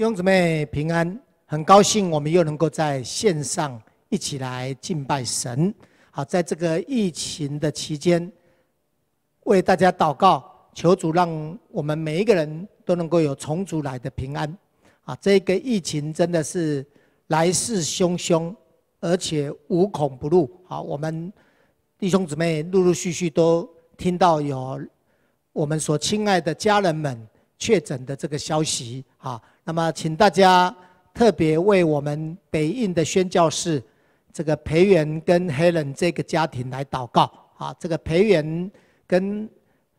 弟兄姊妹平安，很高兴我们又能够在线上一起来敬拜神。好，在这个疫情的期间，为大家祷告，求主让我们每一个人都能够有从主来的平安。啊，这个疫情真的是来势汹汹，而且无孔不入。好，我们弟兄姊妹陆陆续续都听到有我们所亲爱的家人们。确诊的这个消息啊，那么请大家特别为我们北印的宣教士这个培元跟 Helen 这个家庭来祷告啊。这个培元跟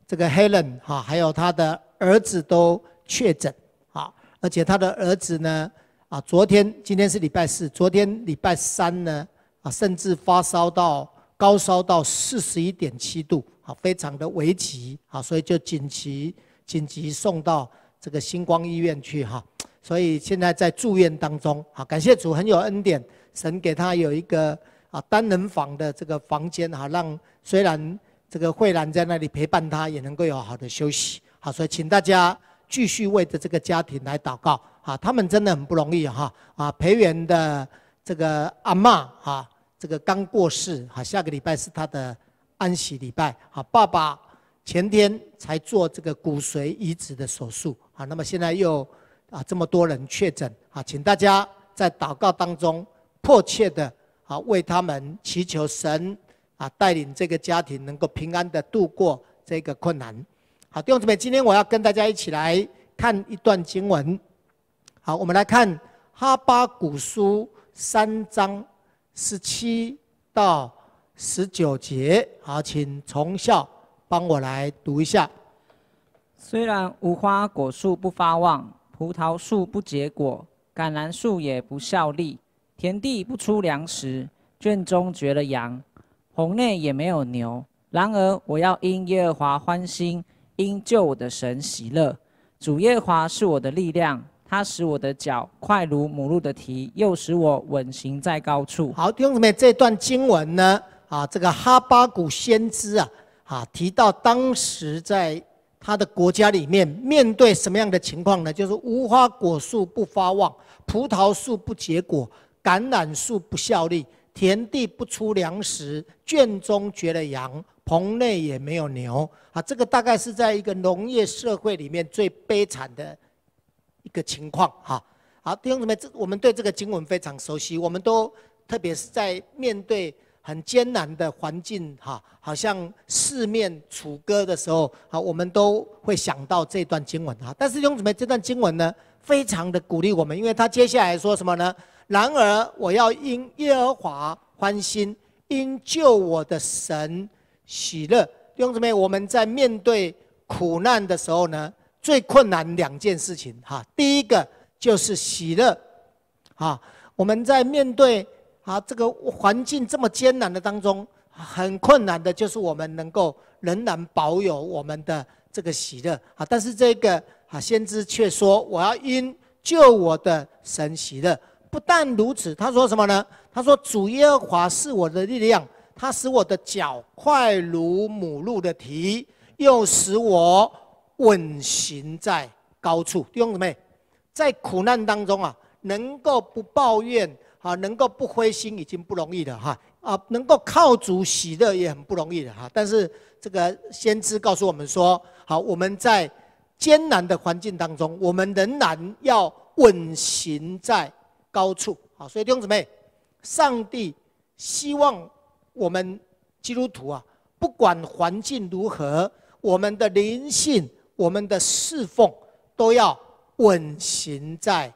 这个 Helen 哈，还有他的儿子都确诊啊，而且他的儿子呢啊，昨天今天是礼拜四，昨天礼拜三呢啊，甚至发烧到高烧到四十一点七度啊，非常的危急啊，所以就紧急。紧急送到这个星光医院去哈，所以现在在住院当中。好，感谢主很有恩典，神给他有一个啊单人房的这个房间哈，让虽然这个慧兰在那里陪伴他，也能够有好的休息。好，所以请大家继续为着这个家庭来祷告啊，他们真的很不容易哈。啊，培元的这个阿妈哈，这个刚过世，哈，下个礼拜是他的安息礼拜。好，爸爸。前天才做这个骨髓移植的手术啊，那么现在又啊这么多人确诊啊，请大家在祷告当中迫切的啊为他们祈求神啊带领这个家庭能够平安的度过这个困难。好，弟兄姊妹，今天我要跟大家一起来看一段经文。好，我们来看哈巴古书三章十七到十九节。好，请从孝。帮我来读一下。虽然无花果树不发旺，葡萄树不结果，橄榄树也不效力，田地不出粮食，圈中绝了羊，棚内也没有牛。然而我要因耶和华欢心，因救我的神喜乐。主耶和华是我的力量，他使我的脚快如母鹿的蹄，又使我稳行在高处。好，弟兄姊妹，这段经文呢，啊，这个哈巴谷先知啊。啊，提到当时在他的国家里面，面对什么样的情况呢？就是无花果树不发旺，葡萄树不结果，橄榄树不效力，田地不出粮食，圈中绝了羊，棚内也没有牛。啊，这个大概是在一个农业社会里面最悲惨的一个情况。哈，好，弟兄姊妹，这我们对这个经文非常熟悉，我们都，特别是在面对。很艰难的环境，哈，好像四面楚歌的时候，好，我们都会想到这段经文哈。但是兄姊妹，这段经文呢，非常的鼓励我们，因为他接下来说什么呢？然而我要因耶和华欢心，因救我的神喜乐。兄姊妹，我们在面对苦难的时候呢，最困难两件事情哈，第一个就是喜乐啊，我们在面对。啊，这个环境这么艰难的当中，很困难的，就是我们能够仍然保有我们的这个喜乐啊。但是这个啊，先知却说：“我要因救我的神喜乐。”不但如此，他说什么呢？他说：“主耶和华是我的力量，他使我的脚快如母鹿的蹄，又使我稳行在高处。”弟兄姊妹，在苦难当中啊，能够不抱怨。啊，能够不灰心已经不容易了哈啊，能够靠主喜乐也很不容易的哈。但是这个先知告诉我们说，好，我们在艰难的环境当中，我们仍然要稳行在高处啊。所以弟兄姊妹，上帝希望我们基督徒啊，不管环境如何，我们的灵性、我们的侍奉都要稳行在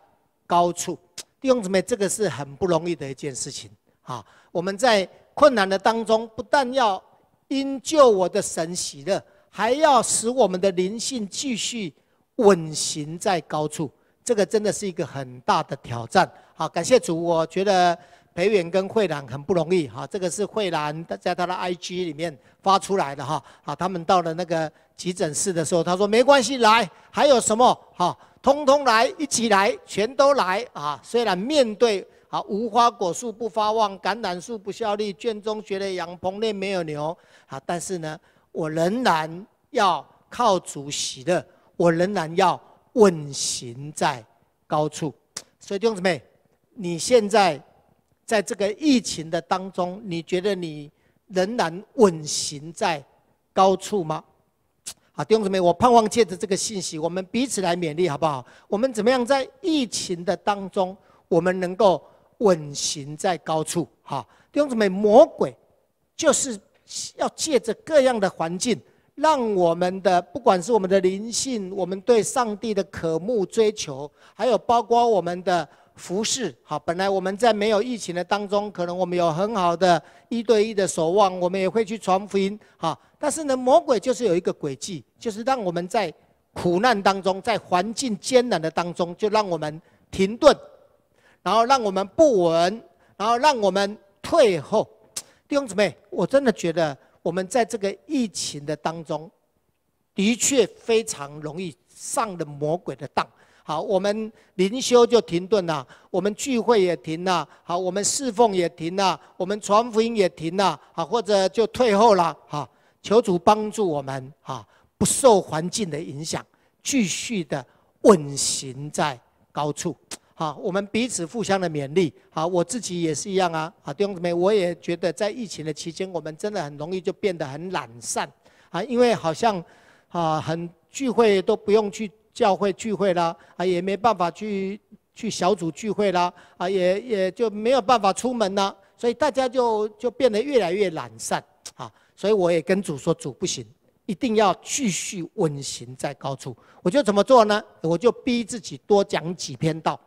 高处。用什么？这个是很不容易的一件事情啊！我们在困难的当中，不但要因救我的神喜乐，还要使我们的灵性继续稳行在高处。这个真的是一个很大的挑战。好，感谢主，我觉得。培元跟慧兰很不容易哈，这个是慧兰在他的 IG 里面发出来的哈。啊，他们到了那个急诊室的时候，他说没关系来，还有什么哈，通通来，一起来，全都来啊。虽然面对啊无花果树不发旺，橄榄树不效力，圈中觉得羊棚内没有牛啊，但是呢，我仍然要靠主席的，我仍然要问行在高处。所以，弟兄姊妹，你现在。在这个疫情的当中，你觉得你仍然稳行在高处吗？好，弟兄姊妹，我盼望借着这个信息，我们彼此来勉励好不好？我们怎么样在疫情的当中，我们能够稳行在高处？好，弟兄姊妹，魔鬼就是要借着各样的环境，让我们的不管是我们的灵性，我们对上帝的渴慕追求，还有包括我们的。服侍，好，本来我们在没有疫情的当中，可能我们有很好的一对一的守望，我们也会去传福音，好，但是呢，魔鬼就是有一个诡计，就是让我们在苦难当中，在环境艰难的当中，就让我们停顿，然后让我们不稳，然后让我们退后。弟兄姊妹，我真的觉得我们在这个疫情的当中，的确非常容易上了魔鬼的当。好，我们灵修就停顿了，我们聚会也停了，好，我们侍奉也停了，我们传福音也停了，好，或者就退后了，好，求主帮助我们，好，不受环境的影响，继续的稳行在高处，好，我们彼此互相的勉励，好，我自己也是一样啊，好弟兄姊妹，我也觉得在疫情的期间，我们真的很容易就变得很懒散，啊，因为好像，啊，很聚会都不用去。教会聚会啦，啊，也没办法去去小组聚会啦，啊，也也就没有办法出门了，所以大家就就变得越来越懒散啊。所以我也跟主说，主不行，一定要继续温行在高处。我就怎么做呢？我就逼自己多讲几篇道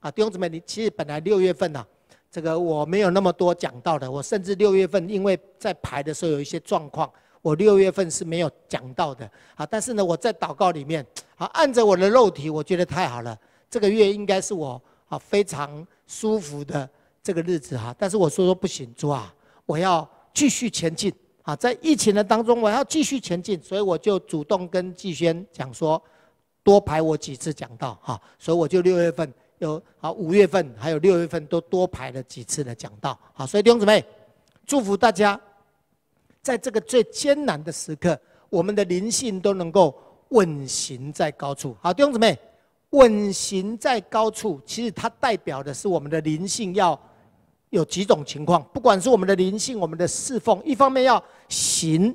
啊。弟兄姊妹，你其实本来六月份呢，这个我没有那么多讲到的。我甚至六月份因为在排的时候有一些状况。我六月份是没有讲到的啊，但是呢，我在祷告里面啊，按着我的肉体，我觉得太好了。这个月应该是我啊非常舒服的这个日子哈。但是我说说不行，主啊，我要继续前进啊，在疫情的当中，我要继续前进。所以我就主动跟季轩讲说，多排我几次讲到哈。所以我就六月份有啊，五月份还有六月份都多排了几次的讲到啊。所以弟兄姊妹，祝福大家。在这个最艰难的时刻，我们的灵性都能够稳行在高处。好，弟兄姊妹，稳行在高处，其实它代表的是我们的灵性要有几种情况。不管是我们的灵性，我们的侍奉，一方面要行，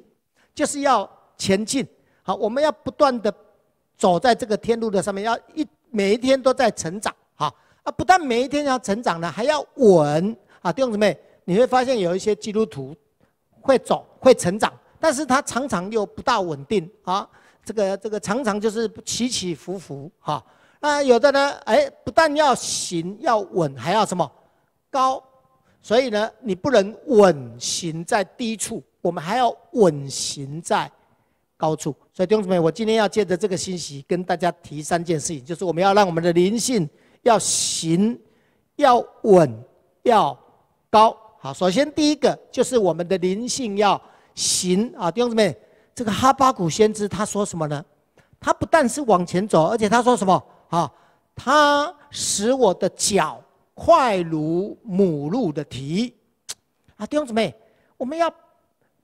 就是要前进。好，我们要不断的走在这个天路的上面，要一每一天都在成长。好啊，不但每一天要成长呢，还要稳啊。弟兄姊妹，你会发现有一些基督徒。会走，会成长，但是它常常又不大稳定啊。这个这个常常就是起起伏伏哈。啊，有的呢，哎，不但要行要稳，还要什么高。所以呢，你不能稳行在低处，我们还要稳行在高处。所以，弟兄姊妹，我今天要借着这个信息跟大家提三件事情，就是我们要让我们的灵性要行、要稳、要高。好，首先第一个就是我们的灵性要行啊，弟兄姊妹，这个哈巴古先知他说什么呢？他不但是往前走，而且他说什么啊？他使我的脚快如母鹿的蹄啊，弟兄姊妹，我们要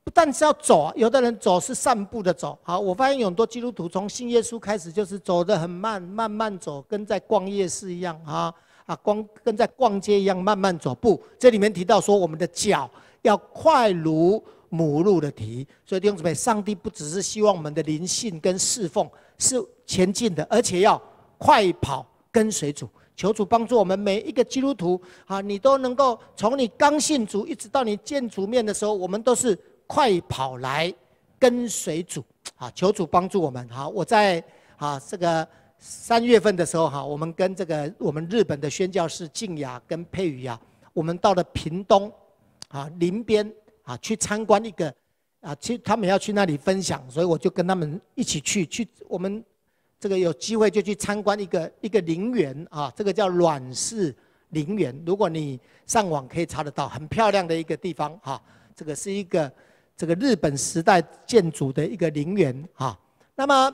不但是要走，有的人走是散步的走。好，我发现有很多基督徒从信耶稣开始就是走得很慢，慢慢走，跟在逛夜市一样啊。啊，光跟在逛街一样，慢慢走步。这里面提到说，我们的脚要快如母鹿的蹄。所以弟兄姊妹，上帝不只是希望我们的灵性跟侍奉是前进的，而且要快跑跟随主。求主帮助我们每一个基督徒啊，你都能够从你刚信主一直到你见主面的时候，我们都是快跑来跟随主啊！求主帮助我们好，我在啊这个。三月份的时候，哈，我们跟这个我们日本的宣教师静雅跟佩宇啊，我们到了屏东，啊，林边，啊，去参观一个，啊，其实他们要去那里分享，所以我就跟他们一起去，去我们这个有机会就去参观一个一个陵园啊，这个叫阮氏陵园，如果你上网可以查得到，很漂亮的一个地方哈，这个是一个这个日本时代建筑的一个陵园哈，那么。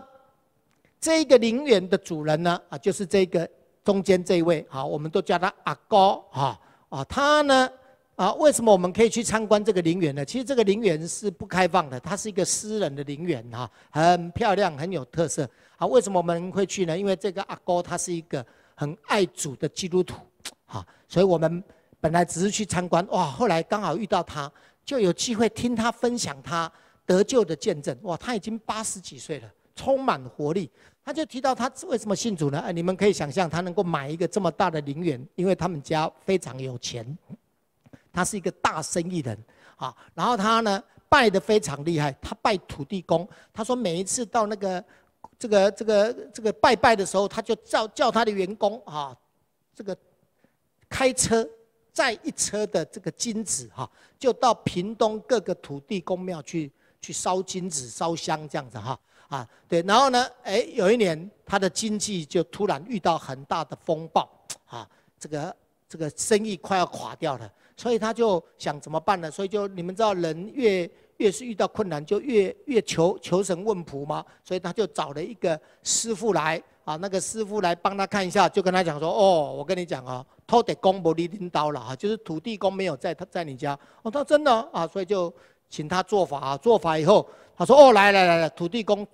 这个陵园的主人呢，啊，就是这个中间这一位，好，我们都叫他阿高，哈，啊，他呢，啊，为什么我们可以去参观这个陵园呢？其实这个陵园是不开放的，它是一个私人的陵园，哈，很漂亮，很有特色，啊，为什么我们会去呢？因为这个阿高他是一个很爱主的基督徒，哈，所以我们本来只是去参观，哇，后来刚好遇到他，就有机会听他分享他得救的见证，哇，他已经八十几岁了，充满活力。他就提到他为什么信主呢？哎，你们可以想象他能够买一个这么大的陵园，因为他们家非常有钱，他是一个大生意人，啊，然后他呢拜的非常厉害，他拜土地公，他说每一次到那个这个这个这个拜拜的时候，他就叫叫他的员工啊，这个开车载一车的这个金子哈，就到屏东各个土地公庙去去烧金子、烧香这样子哈。啊，对，然后呢，哎，有一年他的经济就突然遇到很大的风暴，啊，这个这个生意快要垮掉了，所以他就想怎么办呢？所以就你们知道，人越越是遇到困难，就越越求求神问卜嘛，所以他就找了一个师傅来，啊，那个师傅来帮他看一下，就跟他讲说，哦，我跟你讲哦，偷得公婆的领导了啊，就是土地公没有在他在你家，哦，他真的啊，所以就请他做法，做法以后。他说：“哦，来来来来，土地公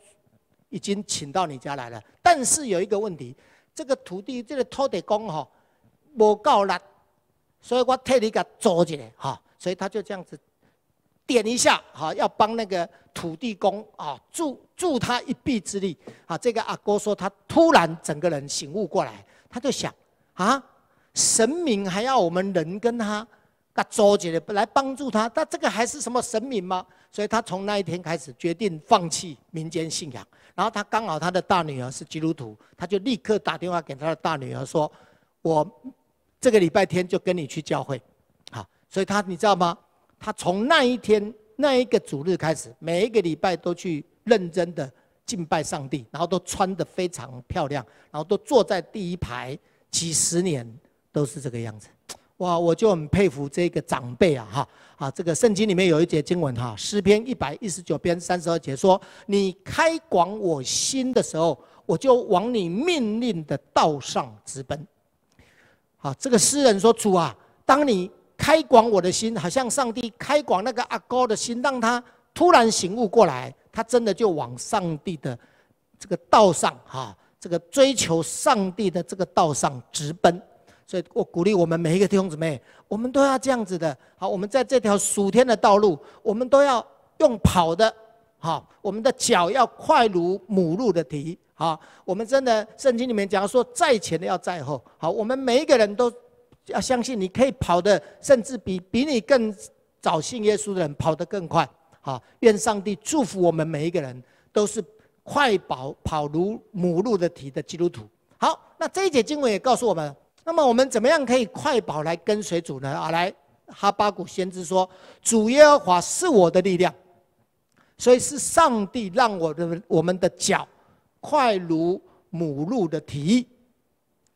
已经请到你家来了。但是有一个问题，这个土地这个土地公哈，无够力，所以我退给他个桌子哈，所以他就这样子点一下哈，要帮那个土地公啊，助助他一臂之力啊。这个阿哥说，他突然整个人醒悟过来，他就想啊，神明还要我们人跟他他桌子来帮助他，但这个还是什么神明吗？”所以他从那一天开始决定放弃民间信仰，然后他刚好他的大女儿是基督徒，他就立刻打电话给他的大女儿说：“我这个礼拜天就跟你去教会。”好，所以他你知道吗？他从那一天那一个主日开始，每一个礼拜都去认真的敬拜上帝，然后都穿的非常漂亮，然后都坐在第一排，几十年都是这个样子。哇，我就很佩服这个长辈啊！哈，啊，这个圣经里面有一节经文哈，《诗篇》一百一十九篇三十二节说：“你开广我心的时候，我就往你命令的道上直奔。”好，这个诗人说：“主啊，当你开广我的心，好像上帝开广那个阿哥的心，让他突然醒悟过来，他真的就往上帝的这个道上，哈，这个追求上帝的这个道上直奔。”所以我鼓励我们每一个弟兄姊妹，我们都要这样子的。好，我们在这条属天的道路，我们都要用跑的，好，我们的脚要快如母鹿的蹄。好，我们真的圣经里面讲说，在前的要在后。好，我们每一个人都要相信，你可以跑的，甚至比比你更早信耶稣的人跑得更快。好，愿上帝祝福我们每一个人，都是快跑跑如母鹿的蹄的基督徒。好，那这一节经文也告诉我们。那么我们怎么样可以快跑来跟随主呢？啊，来哈巴谷先知说，主耶和华是我的力量，所以是上帝让我的我们的脚快如母鹿的蹄。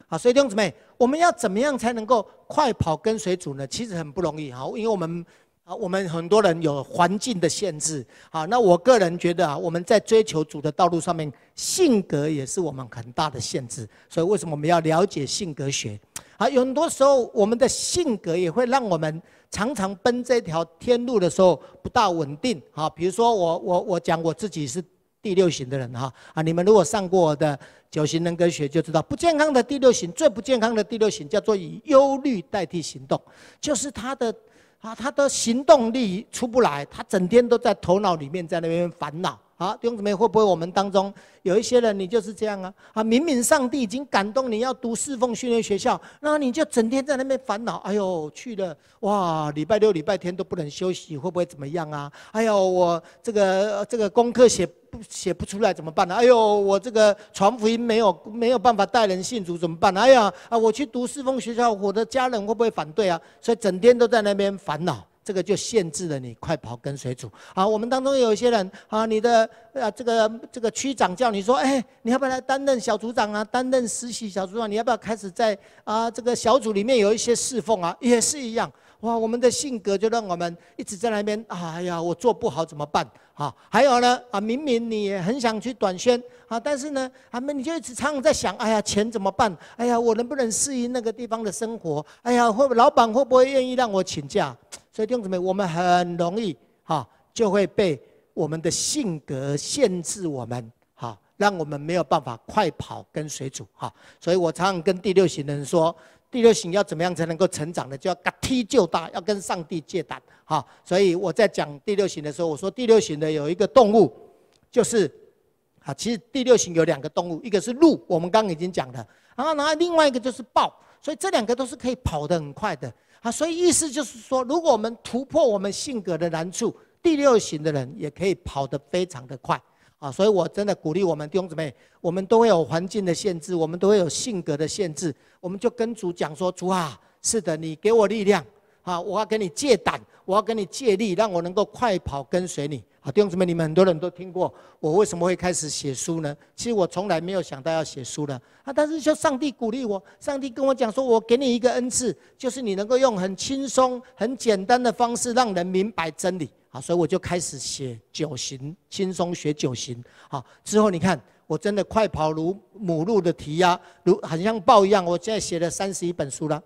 好，所以弟兄姊妹，我们要怎么样才能够快跑跟随主呢？其实很不容易哈，因为我们。啊，我们很多人有环境的限制好，那我个人觉得啊，我们在追求主的道路上面，性格也是我们很大的限制。所以为什么我们要了解性格学？啊，有很多时候我们的性格也会让我们常常奔这条天路的时候不大稳定好，比如说我我我讲我自己是。第六型的人哈啊，你们如果上过的九型人格学就知道，不健康的第六型，最不健康的第六型叫做以忧虑代替行动，就是他的啊，他的行动力出不来，他整天都在头脑里面在那边烦恼。啊，弟兄姊妹，会不会我们当中有一些人，你就是这样啊？啊，明明上帝已经感动你要读侍奉训练学校，那你就整天在那边烦恼。哎呦，去了哇，礼拜六、礼拜天都不能休息，会不会怎么样啊？哎呦，我这个这个功课写不写不出来怎么办呢？哎呦，我这个传福音没有没有办法带人信主怎么办呢？哎呀，啊，我去读侍奉学校，我的家人会不会反对啊？所以整天都在那边烦恼。这个就限制了你快跑跟谁组好，我们当中有一些人啊，你的啊这个这个区长叫你说，哎，你要不要来担任小组长啊？担任实习小组长，你要不要开始在啊这个小组里面有一些侍奉啊？也是一样哇！我们的性格就让我们一直在那边，哎呀，我做不好怎么办啊？还有呢啊，明明你也很想去短宣啊，但是呢，他们你就一直常常在想，哎呀，钱怎么办？哎呀，我能不能适应那个地方的生活？哎呀，会老板会不会愿意让我请假？所以弟兄姊妹，我们很容易哈，就会被我们的性格限制我们哈，让我们没有办法快跑跟随主哈。所以我常常跟第六型的人说，第六型要怎么样才能够成长呢？就要嘎踢就打，要跟上帝借胆哈。所以我在讲第六型的时候，我说第六型的有一个动物，就是啊，其实第六型有两个动物，一个是鹿，我们刚刚已经讲了，然后然后另外一个就是豹，所以这两个都是可以跑得很快的。啊，所以意思就是说，如果我们突破我们性格的难处，第六型的人也可以跑得非常的快啊！所以我真的鼓励我们弟兄姊妹，我们都会有环境的限制，我们都会有性格的限制，我们就跟主讲说：“主啊，是的，你给我力量啊，我要给你借胆，我要给你借力，让我能够快跑跟随你。”好弟兄姊妹，你们很多人都听过我为什么会开始写书呢？其实我从来没有想到要写书的啊！但是就上帝鼓励我，上帝跟我讲说，我给你一个恩赐，就是你能够用很轻松、很简单的方式让人明白真理。好，所以我就开始写《九行，轻松学《九行好，之后你看，我真的快跑如母鹿的蹄呀，如很像豹一样。我现在写了三十一本书了，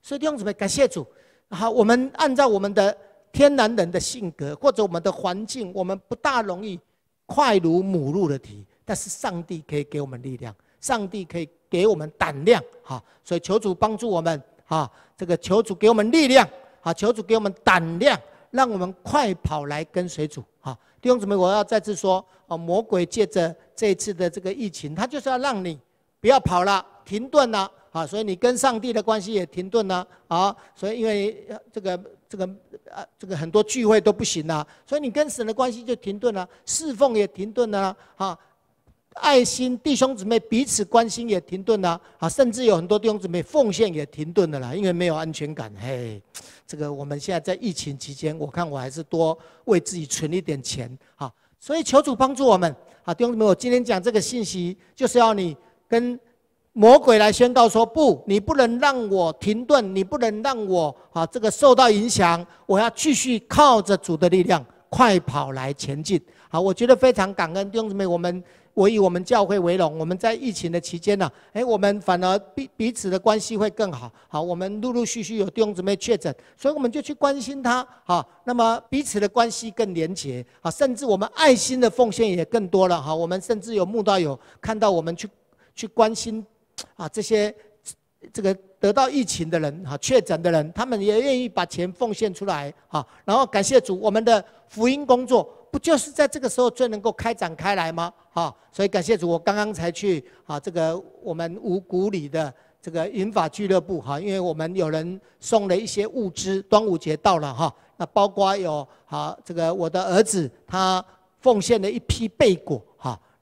所以弟兄姊妹，感谢主！好，我们按照我们的。天然人的性格，或者我们的环境，我们不大容易快如母鹿的蹄。但是上帝可以给我们力量，上帝可以给我们胆量，哈！所以求主帮助我们，哈！这个求主给我们力量，啊！求主给我们胆量，让我们快跑来跟随主，好，弟兄姊妹，我要再次说，啊！魔鬼借着这一次的这个疫情，他就是要让你不要跑了，停顿了。啊，所以你跟上帝的关系也停顿了啊，所以因为这个这个呃这个很多聚会都不行了，所以你跟神的关系就停顿了，侍奉也停顿了啊，爱心弟兄姊妹彼此关心也停顿了啊，甚至有很多弟兄姊妹奉献也停顿了啦，因为没有安全感嘿。这个我们现在在疫情期间，我看我还是多为自己存一点钱啊，所以求主帮助我们啊，弟兄姊妹，我今天讲这个信息就是要你跟。魔鬼来宣告说：“不，你不能让我停顿，你不能让我啊，这个受到影响。我要继续靠着主的力量，快跑来前进。”好，我觉得非常感恩弟兄姊妹，我们我以我们教会为荣。我们在疫情的期间呢，诶，我们反而彼彼此的关系会更好。好，我们陆陆续续有弟兄姊妹确诊，所以我们就去关心他。好，那么彼此的关系更连结。好，甚至我们爱心的奉献也更多了。哈，我们甚至有慕道友看到我们去去关心。啊，这些这个得到疫情的人哈，确诊的人，他们也愿意把钱奉献出来哈。然后感谢主，我们的福音工作不就是在这个时候最能够开展开来吗？哈，所以感谢主。我刚刚才去啊，这个我们五谷里的这个银法俱乐部哈，因为我们有人送了一些物资，端午节到了哈，那包括有啊，这个我的儿子他奉献了一批贝果。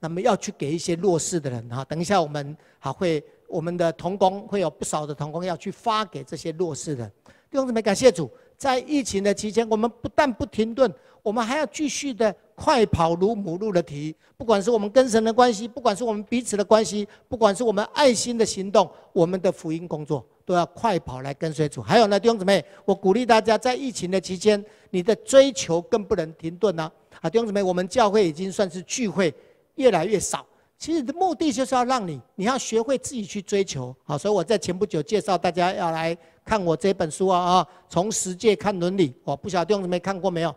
那么要去给一些弱势的人哈，等一下我们还会我们的同工会有不少的同工要去发给这些弱势的弟兄姊妹。感谢主，在疫情的期间，我们不但不停顿，我们还要继续的快跑如母鹿的蹄。不管是我们跟神的关系，不管是我们彼此的关系，不管是我们爱心的行动，我们的福音工作都要快跑来跟随主。还有呢，弟兄姊妹，我鼓励大家在疫情的期间，你的追求更不能停顿了啊！弟兄姊妹，我们教会已经算是聚会。越来越少，其实的目的就是要让你，你要学会自己去追求。好，所以我在前不久介绍大家要来看我这本书啊啊，从实践看伦理。我不晓得你们看过没有？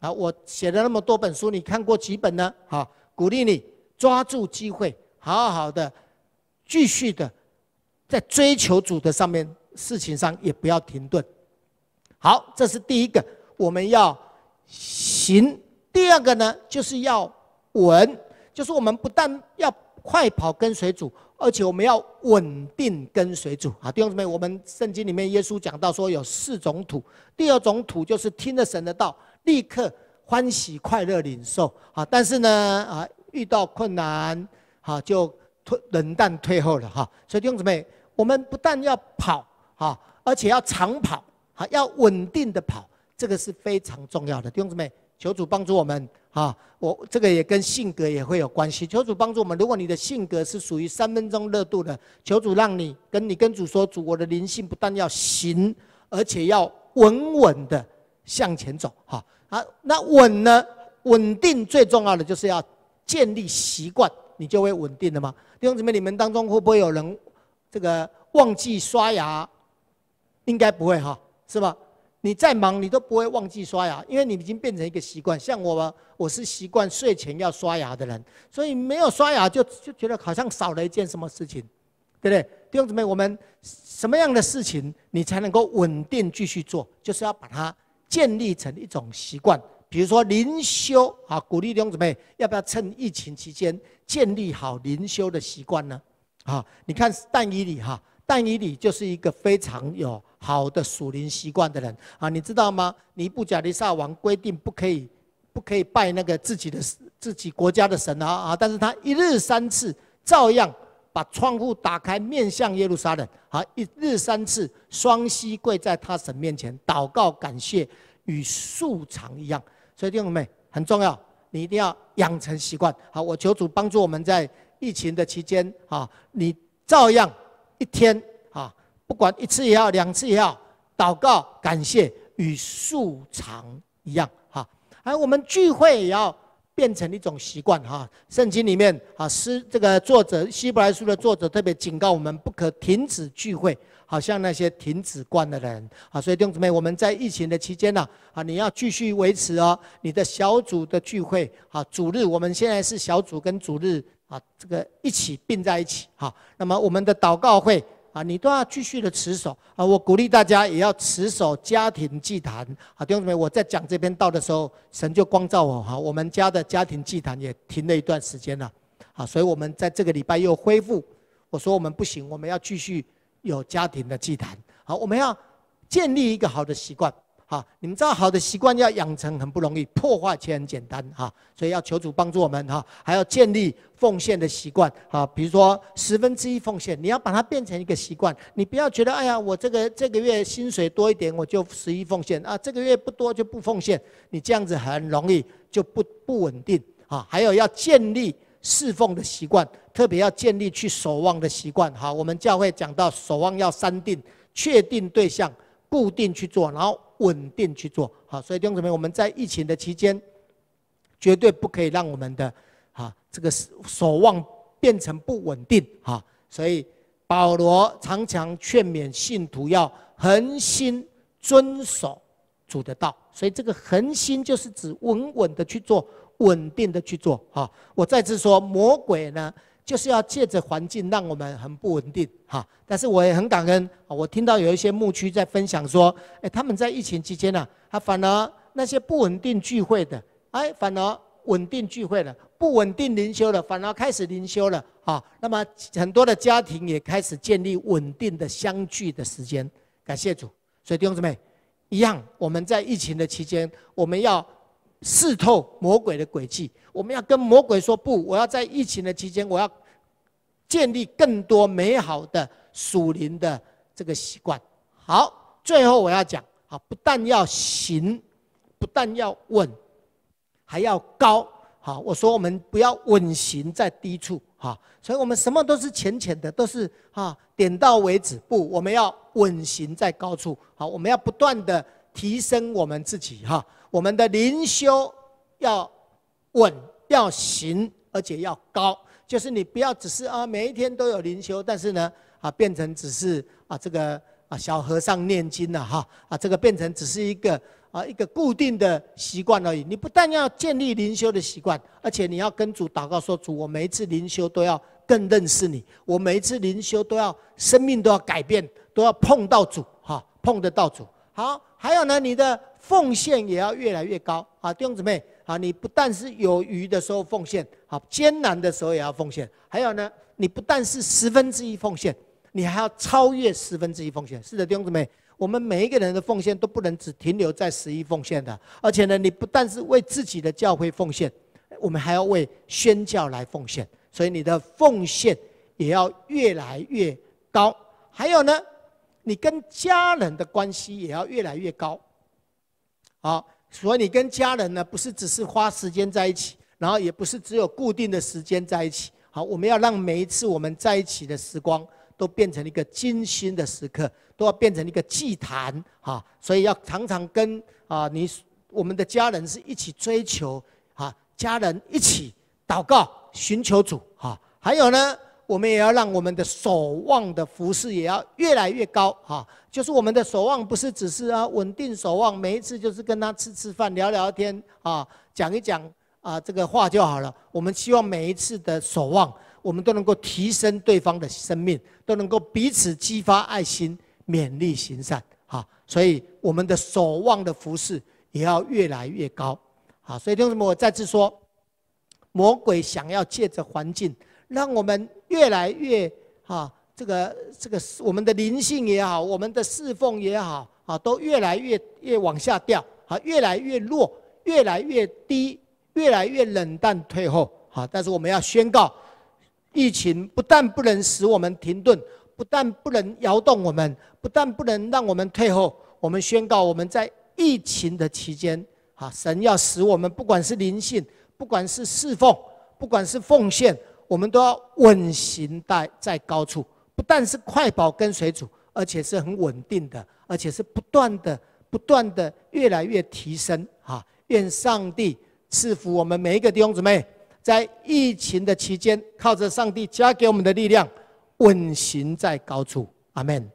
啊，我写了那么多本书，你看过几本呢？好，鼓励你抓住机会，好好的继续的在追求主的上面事情上也不要停顿。好，这是第一个，我们要行；第二个呢，就是要稳。就是我们不但要快跑跟随主，而且我们要稳定跟随主。好，弟兄姊妹，我们圣经里面耶稣讲到说有四种土，第二种土就是听了神的道，立刻欢喜快乐领受。好，但是呢，啊，遇到困难，好就退冷淡退后了哈。所以弟兄姊妹，我们不但要跑哈，而且要长跑，还要稳定的跑，这个是非常重要的。弟兄姊妹，求主帮助我们。啊，我这个也跟性格也会有关系。求主帮助我们，如果你的性格是属于三分钟热度的，求主让你跟你跟主说，主我的灵性不但要行，而且要稳稳的向前走。哈啊，那稳呢？稳定最重要的就是要建立习惯，你就会稳定的嘛。弟兄姊妹，你们当中会不会有人这个忘记刷牙？应该不会哈，是吧？你再忙，你都不会忘记刷牙，因为你已经变成一个习惯。像我，我是习惯睡前要刷牙的人，所以没有刷牙就就觉得好像少了一件什么事情，对不对？弟兄姊妹，我们什么样的事情你才能够稳定继续做，就是要把它建立成一种习惯。比如说灵修啊，鼓励弟兄姊妹，要不要趁疫情期间建立好灵修的习惯呢？啊，你看但一里哈。但以理就是一个非常有好的属灵习惯的人啊，你知道吗？尼布甲利撒王规定不可以、不可以拜那个自己的、自己国家的神啊啊！但是他一日三次，照样把窗户打开，面向耶路撒冷啊，一日三次，双膝跪在他神面前祷告、感谢，与素常一样。所以听懂没？很重要，你一定要养成习惯。好，我求主帮助我们在疫情的期间啊，你照样。一天啊，不管一次也好，两次也好，祷告、感谢与素常一样啊。而我们聚会也要。变成一种习惯哈，圣经里面啊，诗这个作者希伯来书的作者特别警告我们，不可停止聚会，好像那些停止惯的人啊。所以弟兄姊妹，我们在疫情的期间呢，啊，你要继续维持哦，你的小组的聚会啊，主日我们现在是小组跟主日啊，这个一起并在一起哈。那么我们的祷告会。啊，你都要继续的持守啊！我鼓励大家也要持守家庭祭坛啊，弟兄姊妹，我在讲这篇道的时候，神就光照我哈，我们家的家庭祭坛也停了一段时间了啊，所以我们在这个礼拜又恢复。我说我们不行，我们要继续有家庭的祭坛，好，我们要建立一个好的习惯。哈，你们知道好的习惯要养成很不容易，破坏却很简单哈。所以要求主帮助我们哈，还要建立奉献的习惯哈，比如说十分之一奉献，你要把它变成一个习惯，你不要觉得哎呀，我这个这个月薪水多一点我就十一奉献啊，这个月不多就不奉献，你这样子很容易就不不稳定啊。还有要建立侍奉的习惯，特别要建立去守望的习惯。哈，我们教会讲到守望要三定：确定对象、固定去做，然后。稳定去做，好，所以弟兄姊妹，我们在疫情的期间，绝对不可以让我们的，啊这个守望变成不稳定，哈，所以保罗常常劝勉信徒要恒心遵守主的道，所以这个恒心就是指稳稳的去做，稳定的去做，哈，我再次说，魔鬼呢？就是要借着环境让我们很不稳定，哈！但是我也很感恩，我听到有一些牧区在分享说，哎，他们在疫情期间呢，他反而那些不稳定聚会的，哎，反而稳定聚会了，不稳定灵修了，反而开始灵修了，哈！那么很多的家庭也开始建立稳定的相聚的时间，感谢主。所以弟兄姊妹，一样，我们在疫情的期间，我们要。试透魔鬼的诡计，我们要跟魔鬼说不。我要在疫情的期间，我要建立更多美好的属灵的这个习惯。好，最后我要讲，好，不但要行，不但要稳，还要高。好，我说我们不要稳行在低处，哈，所以我们什么都是浅浅的，都是哈点到为止。不，我们要稳行在高处。好，我们要不断的提升我们自己，哈。我们的灵修要稳，要行，而且要高。就是你不要只是啊，每一天都有灵修，但是呢，啊，变成只是啊，这个啊小和尚念经了哈，啊，这个变成只是一个啊一个固定的习惯而已。你不但要建立灵修的习惯，而且你要跟主祷告说：主，我每一次灵修都要更认识你，我每一次灵修都要生命都要改变，都要碰到主哈，碰得到主。好，还有呢，你的奉献也要越来越高啊，弟兄姊妹啊！你不但是有余的时候奉献，好艰难的时候也要奉献。还有呢，你不但是十分之一奉献，你还要超越十分之一奉献。是的，弟兄姊妹，我们每一个人的奉献都不能只停留在十一奉献的，而且呢，你不但是为自己的教会奉献，我们还要为宣教来奉献。所以你的奉献也要越来越高。还有呢。你跟家人的关系也要越来越高，好，所以你跟家人呢，不是只是花时间在一起，然后也不是只有固定的时间在一起，好，我们要让每一次我们在一起的时光，都变成一个精心的时刻，都要变成一个祭坛，哈，所以要常常跟啊，你我们的家人是一起追求，哈，家人一起祷告寻求主，哈，还有呢。我们也要让我们的守望的服饰也要越来越高哈，就是我们的守望不是只是啊稳定守望，每一次就是跟他吃吃饭、聊聊天啊，讲一讲啊这个话就好了。我们希望每一次的守望，我们都能够提升对方的生命，都能够彼此激发爱心、勉励行善哈。所以我们的守望的服饰也要越来越高，好，所以弟兄姊妹，我再次说，魔鬼想要借着环境。让我们越来越哈，这个这个我们的灵性也好，我们的侍奉也好，啊，都越来越越往下掉，啊，越来越弱，越来越低，越来越冷淡退后，好。但是我们要宣告，疫情不但不能使我们停顿，不但不能摇动我们，不但不能让我们退后，我们宣告，我们在疫情的期间，啊，神要使我们，不管是灵性，不管是侍奉，不管是奉献。我们都要稳行在在高处，不但是快跑跟随主，而且是很稳定的，而且是不断的、不断的越来越提升。哈！愿上帝赐福我们每一个弟兄姊妹，在疫情的期间，靠着上帝加给我们的力量，稳行在高处。阿门。